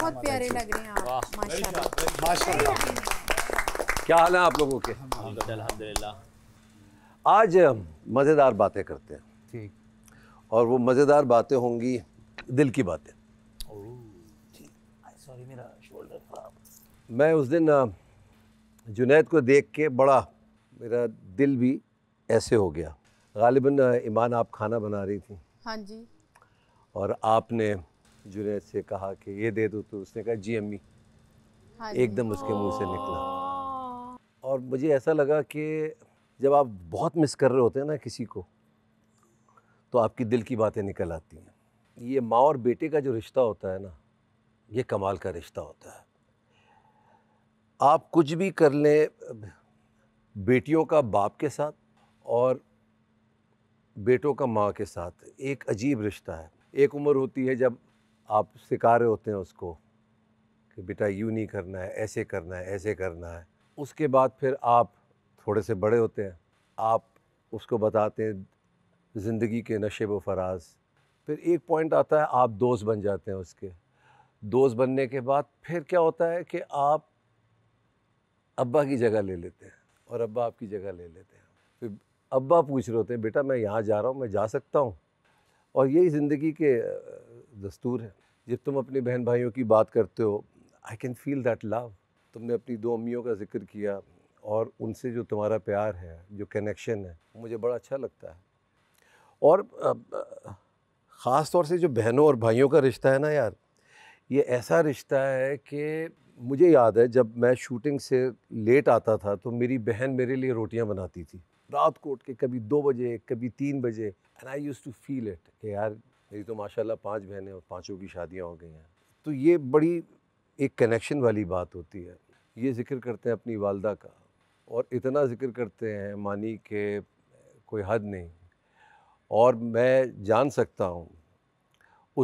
बहुत प्यारे लग रहे हैं आप माशाल्लाह माशाल्लाह क्या हाल है आप लोगों के आज मज़ेदार बातें करते हैं ठीक और वो मज़ेदार बातें होंगी दिल की बातें मैं उस दिन जुनैद को देख के बड़ा मेरा दिल भी ऐसे हो गया गालिबा ईमान आप खाना बना रही थी हाँ जी और आपने जुरैद से कहा कि ये दे दो तो उसने कहा जी अम्मी हाँ एकदम उसके मुंह से निकला और मुझे ऐसा लगा कि जब आप बहुत मिस कर रहे होते हैं ना किसी को तो आपकी दिल की बातें निकल आती हैं ये माँ और बेटे का जो रिश्ता होता है ना ये कमाल का रिश्ता होता है आप कुछ भी कर लें बेटियों का बाप के साथ और बेटों का माँ के साथ एक अजीब रिश्ता है एक उम्र होती है जब आप सिखा रहे होते हैं उसको कि बेटा यूँ नहीं करना है ऐसे करना है ऐसे करना है उसके बाद फिर आप थोड़े से बड़े होते हैं आप उसको बताते हैं ज़िंदगी के नशे व फराज फिर एक पॉइंट आता है आप दोस्त बन जाते हैं उसके दोस्त बनने के बाद फिर क्या होता है कि आप अब्बा की जगह ले लेते हैं और अब्बा आपकी जगह ले लेते हैं फिर अब्बा पूछ रहे होते हैं बेटा मैं यहाँ जा रहा हूँ मैं जा सकता हूँ और यही ज़िंदगी के दस्तूर है जब तुम अपने बहन भाइयों की बात करते हो I can feel that love तुमने अपनी दो अम्मियों का जिक्र किया और उनसे जो तुम्हारा प्यार है जो कनेक्शन है मुझे बड़ा अच्छा लगता है और ख़ास तौर से जो बहनों और भाइयों का रिश्ता है ना यार ये ऐसा रिश्ता है कि मुझे याद है जब मैं शूटिंग से लेट आता था तो मेरी बहन मेरे लिए रोटियां बनाती थी रात को उठ के कभी दो बजे कभी तीन बजे and I used to feel it कि यार मेरी तो माशाल्लाह पांच बहनें और पांचों की शादियां हो गई हैं तो ये बड़ी एक कनेक्शन वाली बात होती है ये जिक्र करते हैं अपनी वालदा का और इतना जिक्र करते हैं मानी के कोई हद नहीं और मैं जान सकता हूँ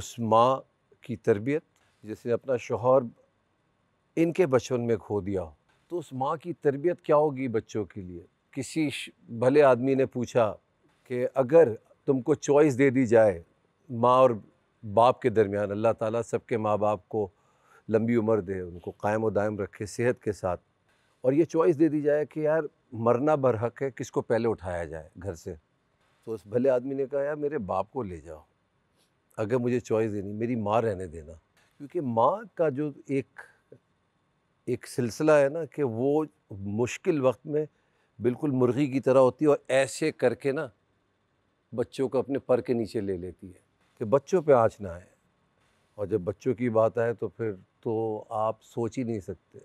उस माँ की तरबियत जिसने अपना शोहर इनके बचपन में खो दिया हो तो उस माँ की तरबियत क्या होगी बच्चों के लिए किसी भले आदमी ने पूछा कि अगर तुमको चॉइस दे दी जाए माँ और बाप के दरमियान अल्लाह ताला सबके माँ बाप को लंबी उम्र दे उनको कायम व दायम रखे सेहत के साथ और ये चॉइस दे दी जाए कि यार मरना बरहक है किसको पहले उठाया जाए घर से तो उस भले आदमी ने कहा यार मेरे बाप को ले जाओ अगर मुझे चॉइस देनी मेरी माँ रहने देना क्योंकि माँ का जो एक एक सिलसिला है ना कि वो मुश्किल वक्त में बिल्कुल मुर्गी की तरह होती है और ऐसे करके ना बच्चों को अपने पर के नीचे ले लेती है कि बच्चों पे आँच ना आए और जब बच्चों की बात आए तो फिर तो आप सोच ही नहीं सकते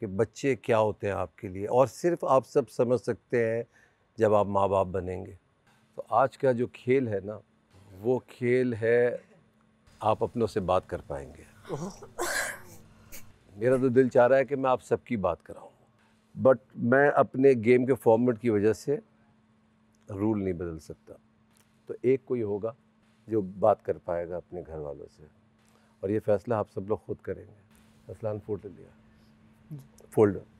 कि बच्चे क्या होते हैं आपके लिए और सिर्फ आप सब समझ सकते हैं जब आप माँ बाप बनेंगे तो आज का जो खेल है ना वो खेल है आप अपनों से बात कर पाएंगे मेरा तो दिल चाह रहा है कि मैं आप सबकी बात कराऊँ बट मैं अपने गेम के फॉर्मेट की वजह से रूल नहीं बदल सकता तो एक कोई होगा जो बात कर पाएगा अपने घर वालों से और ये फैसला आप सब लोग खुद करेंगे फैसला अनफोल्ड लिया फोल्डर